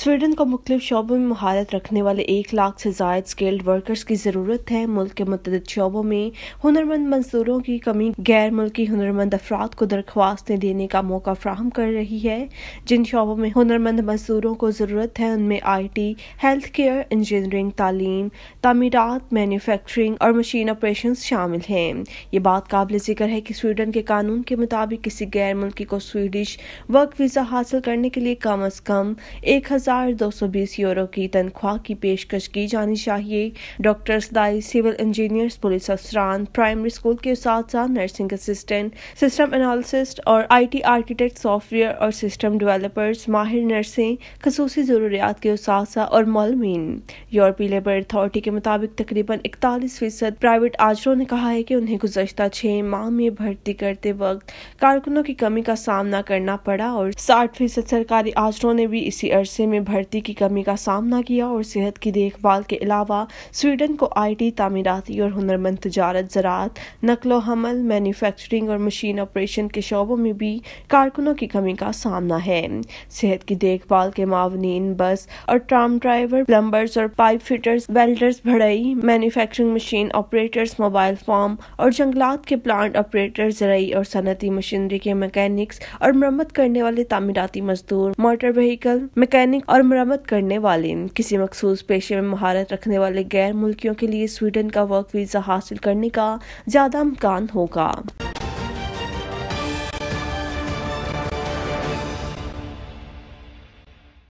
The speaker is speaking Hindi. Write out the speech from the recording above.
स्वीडन को मुख्त शोबों में महारत रखने वाले एक लाख से जायद स्किल्ड वर्कर्स की ज़रूरत है मुल्क के मतद शोबों में हुनरमंद मजदूरों की कमी गैर मुल्की हुनरमंद अफराद को दरख्वास्तें देने का मौका फ्राहम कर रही है जिन शोबों में हुनरमंद मजदूरों को ज़रूरत है उनमें I T health care engineering तालीम तमीरत मैन्यूफेक्चरिंग और मशीन ऑपरेशन शामिल है ये बात काबिल जिक्र है कि स्वीडन के कानून के मुताबिक किसी गैर मुल्की को स्वीडिश वर्क वीज़ा हासिल करने के लिए कम अज़ कम एक हज़ार हजार दो सौ बीस यूरो की तनख्वाह की पेशकश की जानी चाहिए डॉक्टर्स दाई सिविल इंजीनियर्स पुलिस अफसरान प्राइमरी स्कूल के साथ साथ नर्सिंग असिस्टेंट सिस्टम एनालिसिस्ट और आई टी आर्किटेक्ट सॉफ्टवेयर और सिस्टम डेवलपर्स माहिर नर्सें खसूसी ज़रूरियात के उसासा और मौलमिन यूरोपीय लेबर अथॉरिटी के मुताबिक तकरीबन इकतालीस फीसद प्राइवेट आजरों ने कहा है कि उन्हें गुजशत छह माह में भर्ती करते वक्त कारकुनों की कमी का सामना करना पड़ा और साठ फीसद सरकारी आजरों ने भी इसी अरसे में में भर्ती की कमी का सामना किया और सेहत की देखभाल के अलावा स्वीडन को आईटी तामीराती और हुनरमंद तजारत ज़रात नकलो हमल मैन्युफैक्चरिंग और मशीन ऑपरेशन के शोबों में भी कारकुनों की कमी का सामना है सेहत की देखभाल के मावनीन बस और ट्राम ड्राइवर प्लम्बर्स और पाइप फिटर्स वेल्डर्स भड़ई manufacturing machine operators mobile farm और जंगलात के प्लांट ऑपरेटर जरिए और सनती मशीनरी के मैकेनिक्स और मरम्मत करने वाले तामीराती मजदूर मोटर व्हीकल मैकेनिक और मरम्मत करने वाले किसी मखसूस पेशे में महारत रखने वाले गैर मुल्कियों के लिए स्वीडन का वर्क वीज़ा हासिल करने का ज़्यादा इम्कान होगा